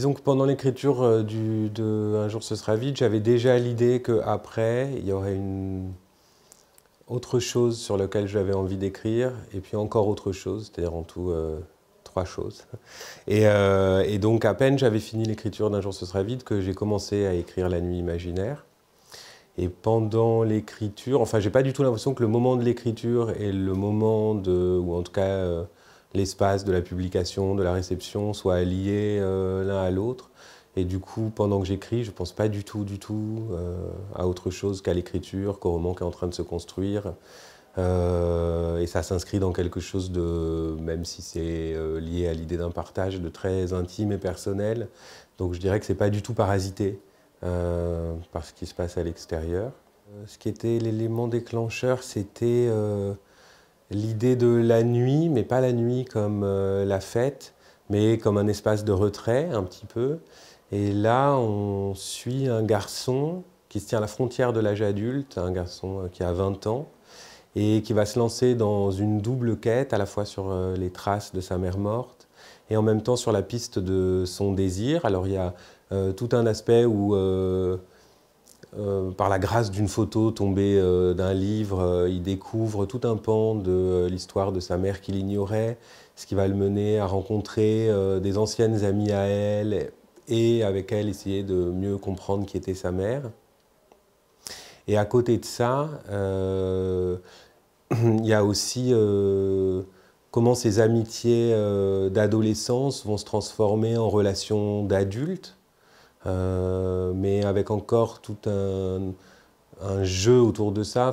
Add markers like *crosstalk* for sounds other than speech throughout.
disons que pendant l'écriture euh, de Un jour ce sera vide, j'avais déjà l'idée qu'après, il y aurait une autre chose sur laquelle j'avais envie d'écrire, et puis encore autre chose, c'est-à-dire en tout euh, trois choses. Euh, et, donc à peine j'avais fini l'écriture d'un jour ce sera vide que j'ai commencé à écrire La nuit imaginaire. Et pendant l'écriture, enfin j'ai pas du tout l'impression que le moment de l'écriture est le moment de, ou en tout cas l'espace de la publication, de la réception soit lié euh, l'un à l'autre. Et du coup, pendant que j'écris, je ne pense pas du tout, du tout euh, à autre chose qu'à l'écriture, qu'au roman qui est en train de se construire. Euh, et ça s'inscrit dans quelque chose de, même si c'est lié à l'idée d'un partage, de très intime et personnel. Donc je dirais que ce n'est pas du tout parasité par ce qui se passe à l'extérieur. Ce qui était l'élément déclencheur, c'était l'idée de la nuit, mais pas la nuit comme euh, la fête, mais comme un espace de retrait un petit peu. Et là, on suit un garçon qui se tient à la frontière de l'âge adulte, un garçon euh, qui a 20 ans, et qui va se lancer dans une double quête, à la fois sur euh, les traces de sa mère morte, et en même temps sur la piste de son désir. Alors il y a tout un aspect où euh, par la grâce d'une photo tombée euh, d'un livre, euh, il découvre tout un pan de l'histoire de sa mère qu'il ignorait, ce qui va le mener à rencontrer des anciennes amies à elle et avec elle essayer de mieux comprendre qui était sa mère. Et à côté de ça, *clears throat* il y a aussi comment ces amitiés d'adolescence vont se transformer en relations d'adultes euh, mais avec encore tout un, jeu autour de ça.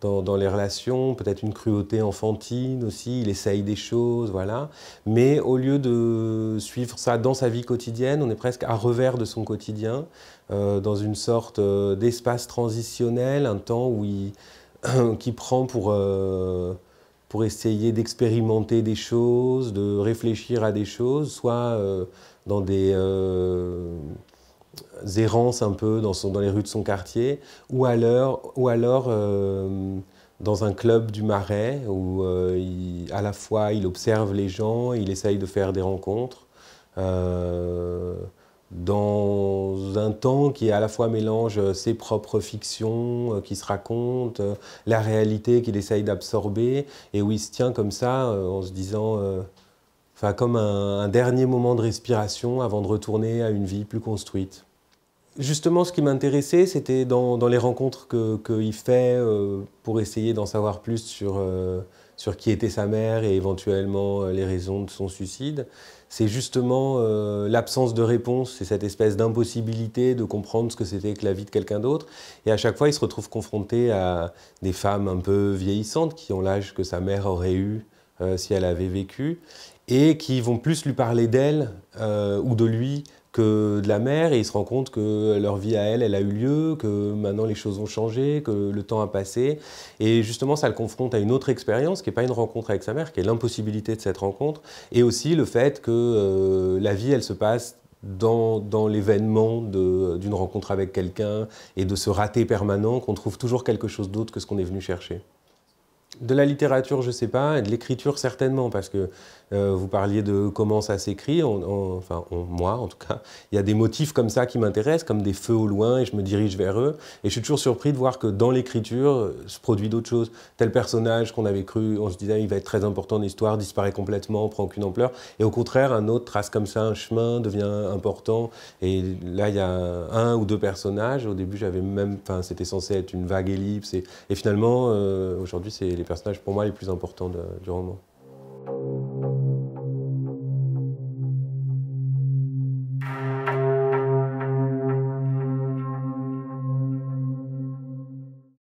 Dans, dans, les relations, peut-être une cruauté enfantine aussi, il essaye des choses, voilà. Mais au lieu de suivre ça dans sa vie quotidienne, on est presque à revers de son quotidien, euh, dans une sorte euh, d'espace transitionnel, un temps où il, *coughs* qui prend pour pour essayer d'expérimenter des choses, de réfléchir à des choses, soit euh, dans des euh, errances un peu dans, dans, les rues de son quartier, ou alors, ou alors euh, dans un club du Marais où à la fois il observe les gens, il essaye de faire des rencontres. Un temps qui à la fois mélange euh, ses propres fictions euh, qui se racontent, euh, la réalité qu'il essaye d'absorber, et où il se tient comme ça en se disant, enfin comme un, dernier moment de respiration avant de retourner à une vie plus construite justement, ce qui m'intéressait, c'était dans, les rencontres qu'il fait pour essayer d'en savoir plus sur, sur qui était sa mère et éventuellement euh, les raisons de son suicide, c'est justement euh, l'absence de réponse, c'est cette espèce d'impossibilité de comprendre ce que c'était que la vie de quelqu'un d'autre. Et à chaque fois, il se retrouve confronté à des femmes un peu vieillissantes qui ont l'âge que sa mère aurait eu euh, si elle avait vécu et qui vont plus lui parler d'elle ou de lui de la mère et ils se rend compte que leur vie à elle, elle a eu lieu, que maintenant les choses ont changé, que le temps a passé. Et justement, ça le confronte à une autre expérience qui n'est pas une rencontre avec sa mère, qui est l'impossibilité de cette rencontre et aussi le fait que euh, la vie, elle se passe dans, dans l'événement d'une rencontre avec quelqu'un et de ce raté permanent qu'on trouve toujours quelque chose d'autre que ce qu'on est venu chercher. De la littérature, je ne sais pas, et de l'écriture certainement, parce que euh, vous parliez de comment ça s'écrit, enfin moi en tout cas, il y a des motifs comme ça qui m'intéressent, comme des feux au loin, et je me dirige vers eux, et je suis toujours surpris de voir que dans l'écriture euh, se produit d'autres choses. Tel personnage qu'on avait cru, on se disait ah, il va être très important dans l'histoire, disparaît complètement, prend aucune ampleur, et au contraire un autre trace comme ça un chemin, devient important, et là il y a un ou deux personnages, au début j'avais même, enfin c'était censé être une vague ellipse, et, finalement euh, aujourd'hui c'est les personnages pour moi les plus importants du roman.